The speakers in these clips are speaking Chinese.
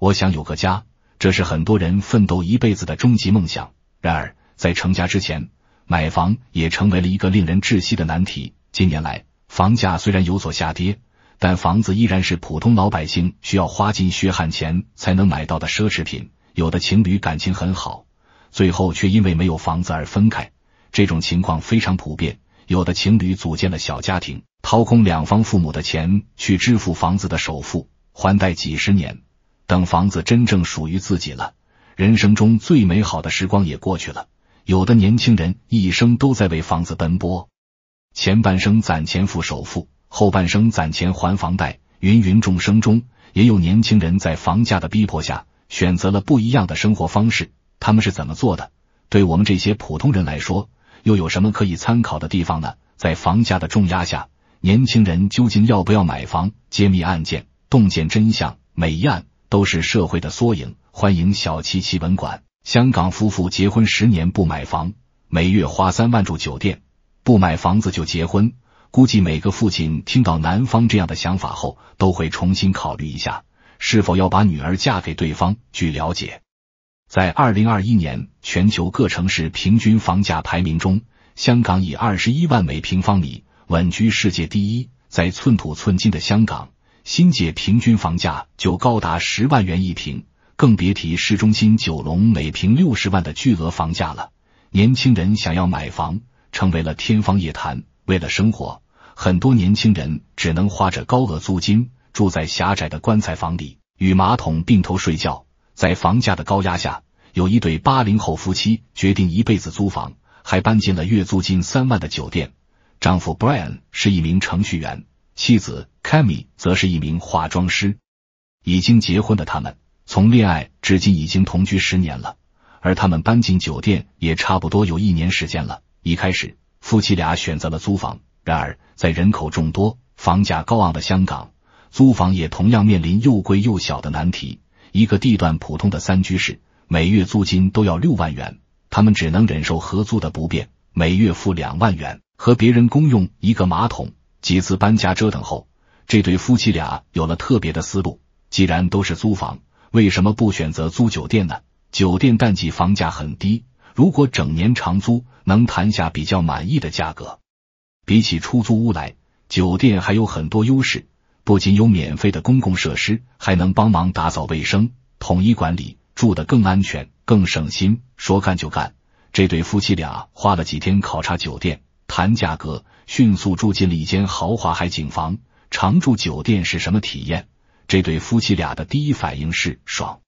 我想有个家，这是很多人奋斗一辈子的终极梦想。然而，在成家之前，买房也成为了一个令人窒息的难题。近年来，房价虽然有所下跌，但房子依然是普通老百姓需要花尽血汗钱才能买到的奢侈品。有的情侣感情很好，最后却因为没有房子而分开，这种情况非常普遍。有的情侣组建了小家庭，掏空两方父母的钱去支付房子的首付，还贷几十年。等房子真正属于自己了，人生中最美好的时光也过去了。有的年轻人一生都在为房子奔波，前半生攒钱付首付，后半生攒钱还房贷。芸芸众生中，也有年轻人在房价的逼迫下选择了不一样的生活方式。他们是怎么做的？对我们这些普通人来说，又有什么可以参考的地方呢？在房价的重压下，年轻人究竟要不要买房？揭秘案件，洞见真相，每一案。都是社会的缩影。欢迎小七琪文馆。香港夫妇结婚十年不买房，每月花三万住酒店，不买房子就结婚。估计每个父亲听到男方这样的想法后，都会重新考虑一下，是否要把女儿嫁给对方。据了解，在二零二一年全球各城市平均房价排名中，香港以二十一万每平方米稳居世界第一。在寸土寸金的香港。新界平均房价就高达十万元一平，更别提市中心九龙每平六十万的巨额房价了。年轻人想要买房成为了天方夜谭。为了生活，很多年轻人只能花着高额租金住在狭窄的棺材房里，与马桶并头睡觉。在房价的高压下，有一对八零后夫妻决定一辈子租房，还搬进了月租金三万的酒店。丈夫 Brian 是一名程序员。妻子 Kami 则是一名化妆师，已经结婚的他们从恋爱至今已经同居十年了，而他们搬进酒店也差不多有一年时间了。一开始，夫妻俩选择了租房，然而在人口众多、房价高昂的香港，租房也同样面临又贵又小的难题。一个地段普通的三居室，每月租金都要六万元，他们只能忍受合租的不便，每月付两万元，和别人公用一个马桶。几次搬家折腾后，这对夫妻俩有了特别的思路。既然都是租房，为什么不选择租酒店呢？酒店淡季房价很低，如果整年长租，能谈下比较满意的价格。比起出租屋来，酒店还有很多优势，不仅有免费的公共设施，还能帮忙打扫卫生、统一管理，住得更安全、更省心。说干就干，这对夫妻俩花了几天考察酒店。谈价格，迅速住进了一间豪华海景房。常住酒店是什么体验？这对夫妻俩的第一反应是爽。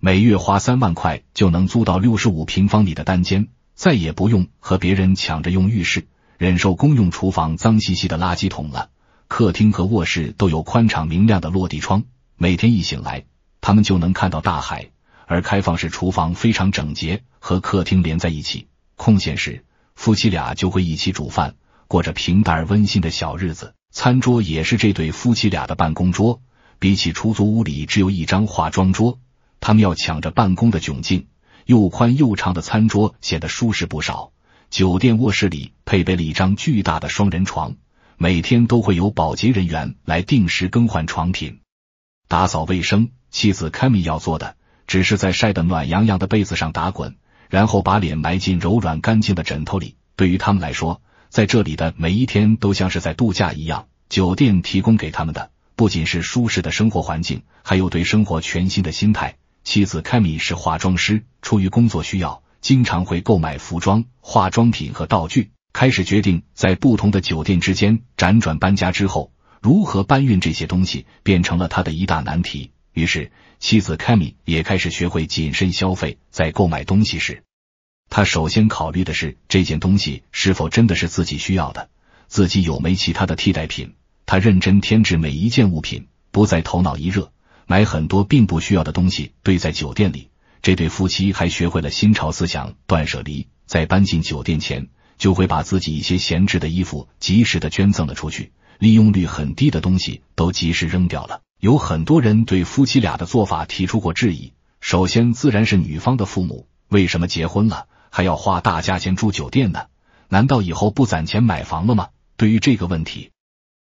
每月花三万块就能租到六十五平方米的单间，再也不用和别人抢着用浴室，忍受公用厨房脏兮兮的垃圾桶了。客厅和卧室都有宽敞明亮的落地窗，每天一醒来，他们就能看到大海。而开放式厨房非常整洁，和客厅连在一起。空闲时，夫妻俩就会一起煮饭，过着平淡而温馨的小日子。餐桌也是这对夫妻俩的办公桌，比起出租屋里只有一张化妆桌，他们要抢着办公的窘境。又宽又长的餐桌显得舒适不少。酒店卧室里配备了一张巨大的双人床，每天都会有保洁人员来定时更换床品、打扫卫生。妻子凯 a m i 要做的只是在晒得暖洋洋的被子上打滚。然后把脸埋进柔软干净的枕头里。对于他们来说，在这里的每一天都像是在度假一样。酒店提供给他们的不仅是舒适的生活环境，还有对生活全新的心态。妻子凯米是化妆师，出于工作需要，经常会购买服装、化妆品和道具。开始决定在不同的酒店之间辗转搬家之后，如何搬运这些东西变成了他的一大难题。于是，妻子 Kami 也开始学会谨慎消费。在购买东西时，他首先考虑的是这件东西是否真的是自己需要的，自己有没其他的替代品。他认真添置每一件物品，不再头脑一热买很多并不需要的东西堆在酒店里。这对夫妻还学会了新潮思想——断舍离。在搬进酒店前，就会把自己一些闲置的衣服及时的捐赠了出去，利用率很低的东西都及时扔掉了。有很多人对夫妻俩的做法提出过质疑。首先，自然是女方的父母，为什么结婚了还要花大价钱住酒店呢？难道以后不攒钱买房了吗？对于这个问题，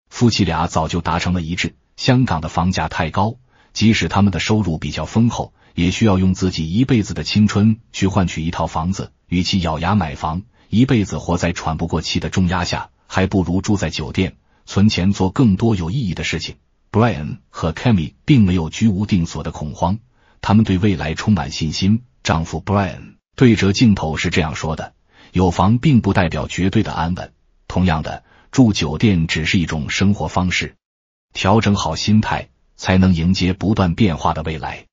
夫妻俩早就达成了一致。香港的房价太高，即使他们的收入比较丰厚，也需要用自己一辈子的青春去换取一套房子。与其咬牙买房，一辈子活在喘不过气的重压下，还不如住在酒店，存钱做更多有意义的事情。Brian 和 Kami 并没有居无定所的恐慌，他们对未来充满信心。丈夫 Brian 对着镜头是这样说的：“有房并不代表绝对的安稳，同样的，住酒店只是一种生活方式。调整好心态，才能迎接不断变化的未来。”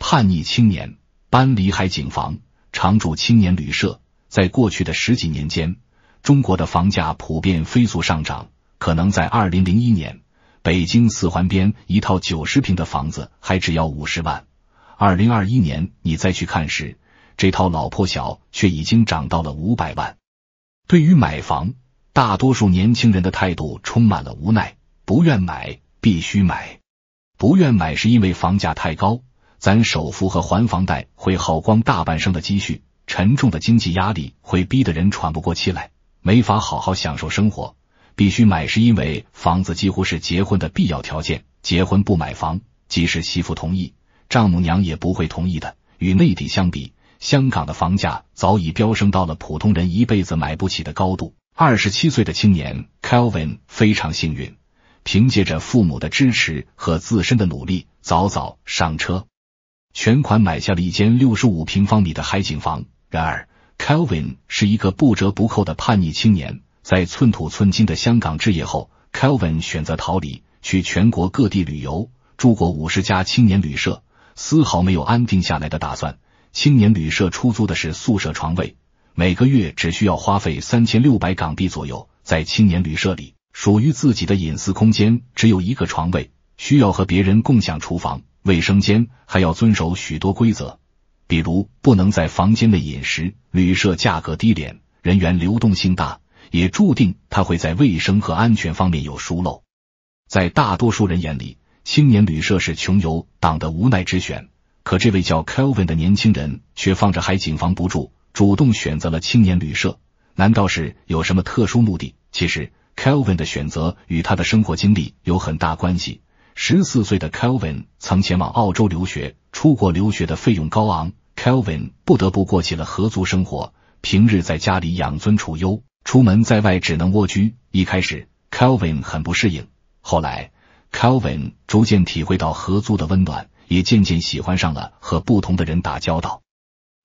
叛逆青年搬离海景房，常住青年旅社。在过去的十几年间，中国的房价普遍飞速上涨，可能在二零零一年。北京四环边一套九十平的房子还只要五十万，二零二一年你再去看时，这套老破小却已经涨到了五百万。对于买房，大多数年轻人的态度充满了无奈，不愿买必须买。不愿买是因为房价太高，咱首付和还房贷会耗光大半生的积蓄，沉重的经济压力会逼得人喘不过气来，没法好好享受生活。必须买，是因为房子几乎是结婚的必要条件。结婚不买房，即使媳妇同意，丈母娘也不会同意的。与内地相比，香港的房价早已飙升到了普通人一辈子买不起的高度。二十七岁的青年 Kelvin 非常幸运，凭借着父母的支持和自身的努力，早早上车，全款买下了一间六十五平方米的海景房。然而，Kelvin 是一个不折不扣的叛逆青年。在寸土寸金的香港置业后，Calvin 选择逃离，去全国各地旅游，住过五十家青年旅社，丝毫没有安定下来的打算。青年旅社出租的是宿舍床位，每个月只需要花费三千六百港币左右。在青年旅社里，属于自己的隐私空间只有一个床位，需要和别人共享厨房、卫生间，还要遵守许多规则，比如不能在房间内饮食。旅社价格低廉，人员流动性大。也注定他会在卫生和安全方面有疏漏。在大多数人眼里，青年旅社是穷游党的无奈之选。可这位叫 Kelvin 的年轻人却放着海景房不住，主动选择了青年旅社。难道是有什么特殊目的？其实，Kelvin 的选择与他的生活经历有很大关系。十四岁的 Kelvin 曾前往澳洲留学，出国留学的费用高昂，Kelvin 不得不过起了合租生活，平日在家里养尊处优。出门在外只能蜗居。一开始，Kelvin 很不适应，后来 Kelvin 逐渐体会到合租的温暖，也渐渐喜欢上了和不同的人打交道。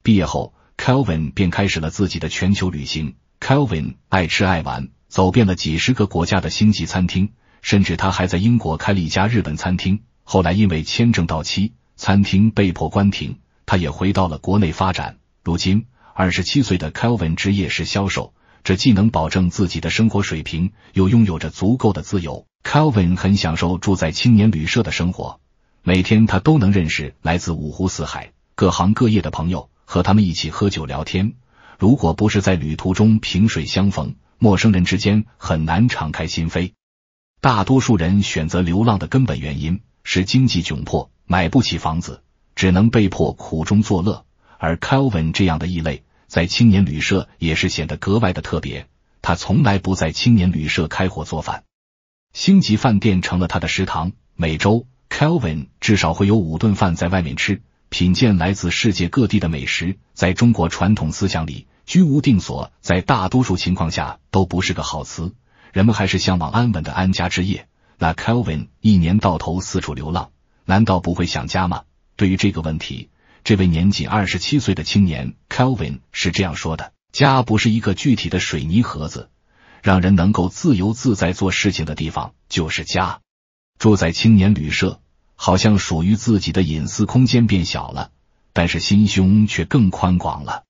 毕业后，Kelvin 便开始了自己的全球旅行。Kelvin 爱吃爱玩，走遍了几十个国家的星级餐厅，甚至他还在英国开了一家日本餐厅。后来因为签证到期，餐厅被迫关停，他也回到了国内发展。如今，二十七岁的 Kelvin 职业是销售。这既能保证自己的生活水平，又拥有着足够的自由。Calvin 很享受住在青年旅社的生活，每天他都能认识来自五湖四海、各行各业的朋友，和他们一起喝酒聊天。如果不是在旅途中萍水相逢，陌生人之间很难敞开心扉。大多数人选择流浪的根本原因是经济窘迫，买不起房子，只能被迫苦中作乐。而 Calvin 这样的异类。在青年旅社也是显得格外的特别。他从来不在青年旅社开火做饭，星级饭店成了他的食堂。每周，Kelvin 至少会有五顿饭在外面吃，品鉴来自世界各地的美食。在中国传统思想里，“居无定所”在大多数情况下都不是个好词。人们还是向往安稳的安家之业。那 Kelvin 一年到头四处流浪，难道不会想家吗？对于这个问题。这位年仅二十七岁的青年 Kelvin 是这样说的：“家不是一个具体的水泥盒子，让人能够自由自在做事情的地方，就是家。住在青年旅社，好像属于自己的隐私空间变小了，但是心胸却更宽广了。”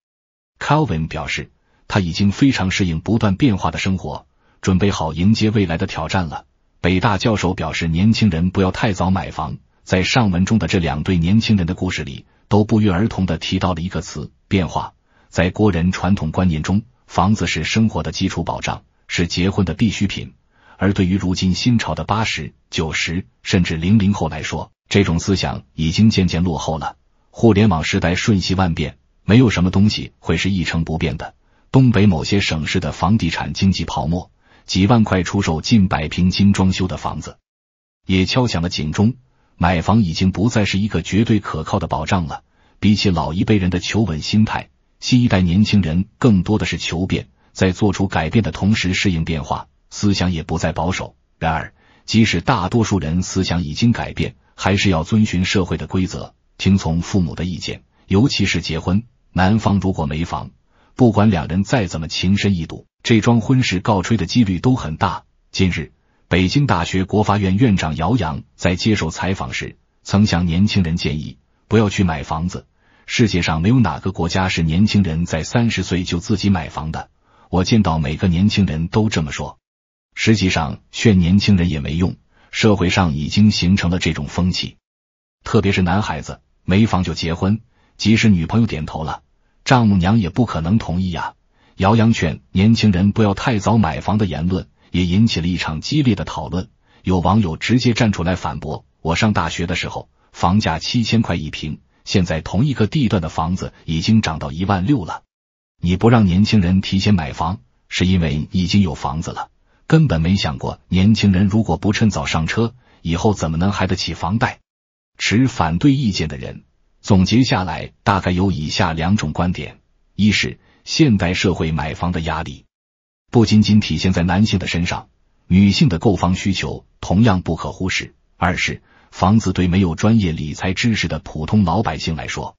Kelvin 表示，他已经非常适应不断变化的生活，准备好迎接未来的挑战了。北大教授表示，年轻人不要太早买房。在上文中的这两对年轻人的故事里。都不约而同的提到了一个词：变化。在国人传统观念中，房子是生活的基础保障，是结婚的必需品。而对于如今新潮的八十九十甚至零零后来说，这种思想已经渐渐落后了。互联网时代瞬息万变，没有什么东西会是一成不变的。东北某些省市的房地产经济泡沫，几万块出售近百平精装修的房子，也敲响了警钟。买房已经不再是一个绝对可靠的保障了。比起老一辈人的求稳心态，新一代年轻人更多的是求变，在做出改变的同时适应变化，思想也不再保守。然而，即使大多数人思想已经改变，还是要遵循社会的规则，听从父母的意见，尤其是结婚，男方如果没房，不管两人再怎么情深意笃，这桩婚事告吹的几率都很大。近日。北京大学国发院院长姚洋在接受采访时，曾向年轻人建议不要去买房子。世界上没有哪个国家是年轻人在三十岁就自己买房的。我见到每个年轻人都这么说。实际上劝年轻人也没用，社会上已经形成了这种风气。特别是男孩子，没房就结婚，即使女朋友点头了，丈母娘也不可能同意呀。姚洋劝年轻人不要太早买房的言论。也引起了一场激烈的讨论，有网友直接站出来反驳：“我上大学的时候房价七千块一平，现在同一个地段的房子已经涨到一万六了。你不让年轻人提前买房，是因为已经有房子了，根本没想过年轻人如果不趁早上车，以后怎么能还得起房贷？”持反对意见的人总结下来，大概有以下两种观点：一是现代社会买房的压力。不仅仅体现在男性的身上，女性的购房需求同样不可忽视。二是房子对没有专业理财知识的普通老百姓来说，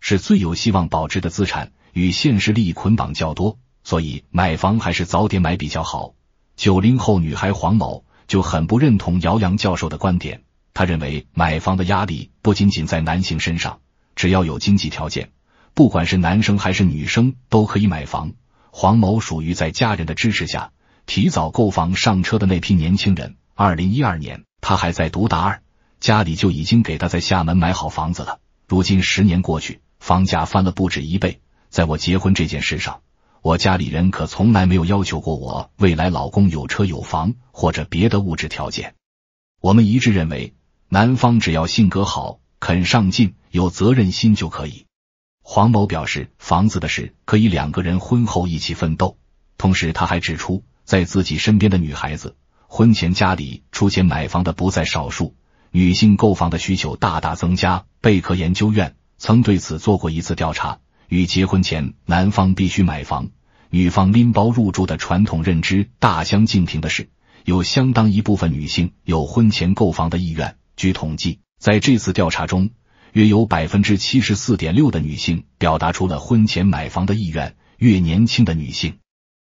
是最有希望保值的资产，与现实利益捆绑较多，所以买房还是早点买比较好。九零后女孩黄某就很不认同姚洋教授的观点，他认为买房的压力不仅仅在男性身上，只要有经济条件，不管是男生还是女生都可以买房。黄某属于在家人的支持下提早购房上车的那批年轻人。二零一二年，他还在读大二，家里就已经给他在厦门买好房子了。如今十年过去，房价翻了不止一倍。在我结婚这件事上，我家里人可从来没有要求过我未来老公有车有房或者别的物质条件。我们一致认为，男方只要性格好、肯上进、有责任心就可以。黄某表示，房子的事可以两个人婚后一起奋斗。同时，他还指出，在自己身边的女孩子，婚前家里出钱买房的不在少数，女性购房的需求大大增加。贝壳研究院曾对此做过一次调查，与结婚前男方必须买房、女方拎包入住的传统认知大相径庭的是，有相当一部分女性有婚前购房的意愿。据统计，在这次调查中。约有百分之七十四点六的女性表达出了婚前买房的意愿。越年轻的女性，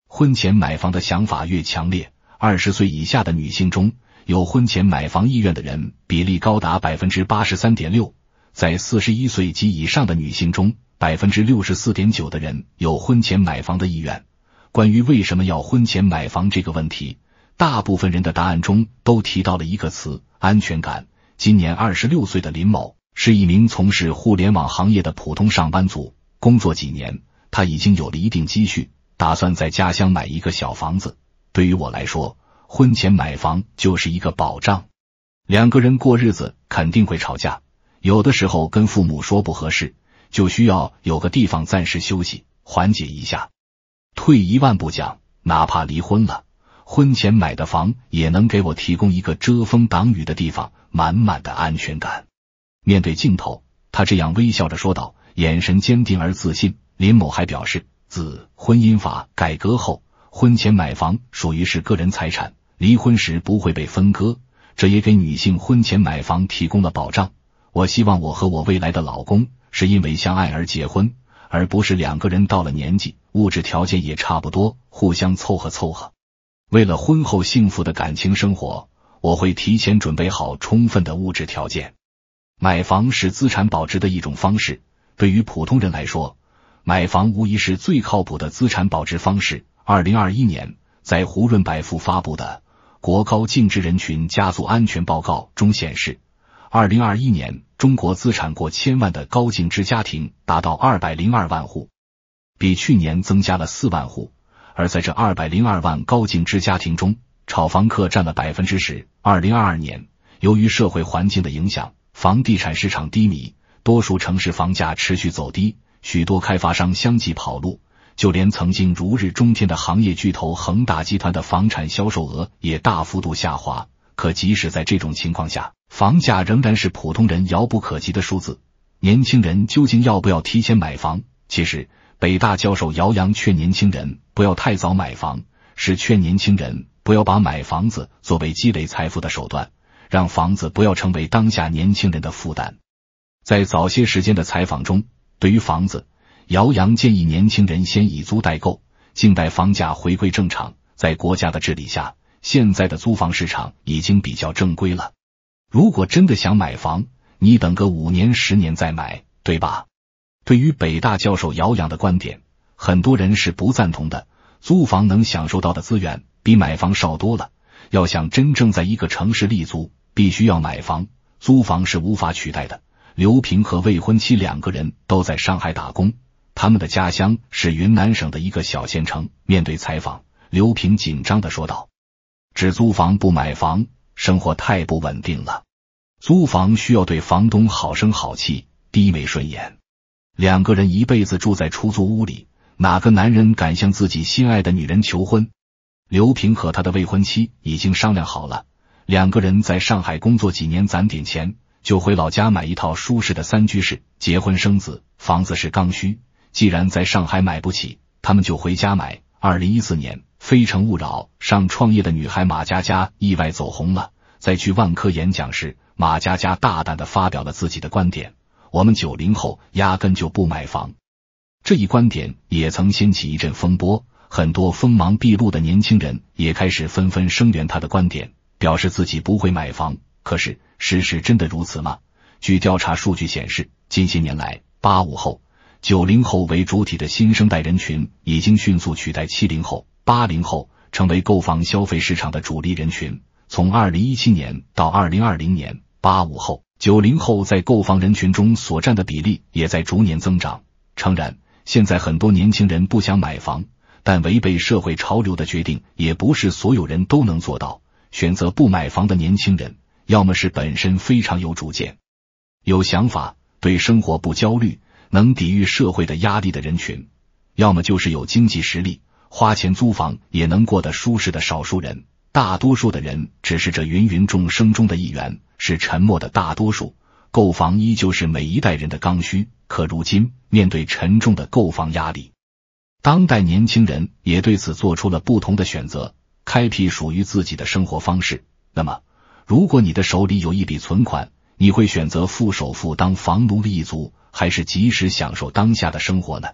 婚前买房的想法越强烈。二十岁以下的女性中，有婚前买房意愿的人比例高达百分之八十三点六。在四十一岁及以上的女性中，百分之六十四点九的人有婚前买房的意愿。关于为什么要婚前买房这个问题，大部分人的答案中都提到了一个词：安全感。今年二十六岁的林某。是一名从事互联网行业的普通上班族，工作几年，他已经有了一定积蓄，打算在家乡买一个小房子。对于我来说，婚前买房就是一个保障。两个人过日子肯定会吵架，有的时候跟父母说不合适，就需要有个地方暂时休息，缓解一下。退一万步讲，哪怕离婚了，婚前买的房也能给我提供一个遮风挡雨的地方，满满的安全感。面对镜头，他这样微笑着说道，眼神坚定而自信。林某还表示，自婚姻法改革后，婚前买房属于是个人财产，离婚时不会被分割，这也给女性婚前买房提供了保障。我希望我和我未来的老公是因为相爱而结婚，而不是两个人到了年纪，物质条件也差不多，互相凑合凑合。为了婚后幸福的感情生活，我会提前准备好充分的物质条件。买房是资产保值的一种方式，对于普通人来说，买房无疑是最靠谱的资产保值方式。二零二一年，在胡润百富发布的《国高净值人群家族安全报告》中显示，二零二一年中国资产过千万的高净值家庭达到二百零二万户，比去年增加了四万户。而在这二百零二万高净值家庭中，炒房客占了百分之十。二零二二年，由于社会环境的影响。房地产市场低迷，多数城市房价持续走低，许多开发商相继跑路，就连曾经如日中天的行业巨头恒大集团的房产销售额也大幅度下滑。可即使在这种情况下，房价仍然是普通人遥不可及的数字。年轻人究竟要不要提前买房？其实，北大教授姚洋劝年轻人不要太早买房，是劝年轻人不要把买房子作为积累财富的手段。让房子不要成为当下年轻人的负担。在早些时间的采访中，对于房子，姚洋建议年轻人先以租代购，静待房价回归正常。在国家的治理下，现在的租房市场已经比较正规了。如果真的想买房，你等个五年、十年再买，对吧？对于北大教授姚洋的观点，很多人是不赞同的。租房能享受到的资源比买房少多了。要想真正在一个城市立足，必须要买房，租房是无法取代的。刘平和未婚妻两个人都在上海打工，他们的家乡是云南省的一个小县城。面对采访，刘平紧张的说道：“只租房不买房，生活太不稳定了。租房需要对房东好声好气，低眉顺眼。两个人一辈子住在出租屋里，哪个男人敢向自己心爱的女人求婚？”刘平和他的未婚妻已经商量好了。两个人在上海工作几年攒点钱，就回老家买一套舒适的三居室，结婚生子，房子是刚需。既然在上海买不起，他们就回家买。二零一四年，《非诚勿扰》上创业的女孩马佳佳意外走红了。在去万科演讲时，马佳佳大胆的发表了自己的观点：“我们九零后压根就不买房。”这一观点也曾掀起一阵风波，很多锋芒毕露的年轻人也开始纷纷声援他的观点。表示自己不会买房，可是事实真的如此吗？据调查数据显示，近些年来，八五后、九零后为主体的新生代人群已经迅速取代七零后、八零后，成为购房消费市场的主力人群。从二零一七年到二零二零年，八五后、九零后在购房人群中所占的比例也在逐年增长。诚然，现在很多年轻人不想买房，但违背社会潮流的决定，也不是所有人都能做到。选择不买房的年轻人，要么是本身非常有主见、有想法，对生活不焦虑，能抵御社会的压力的人群；要么就是有经济实力，花钱租房也能过得舒适的少数人。大多数的人只是这芸芸众生中的一员，是沉默的大多数。购房依旧是每一代人的刚需，可如今面对沉重的购房压力，当代年轻人也对此做出了不同的选择。开辟属于自己的生活方式。那么，如果你的手里有一笔存款，你会选择付首付当房奴一族，还是及时享受当下的生活呢？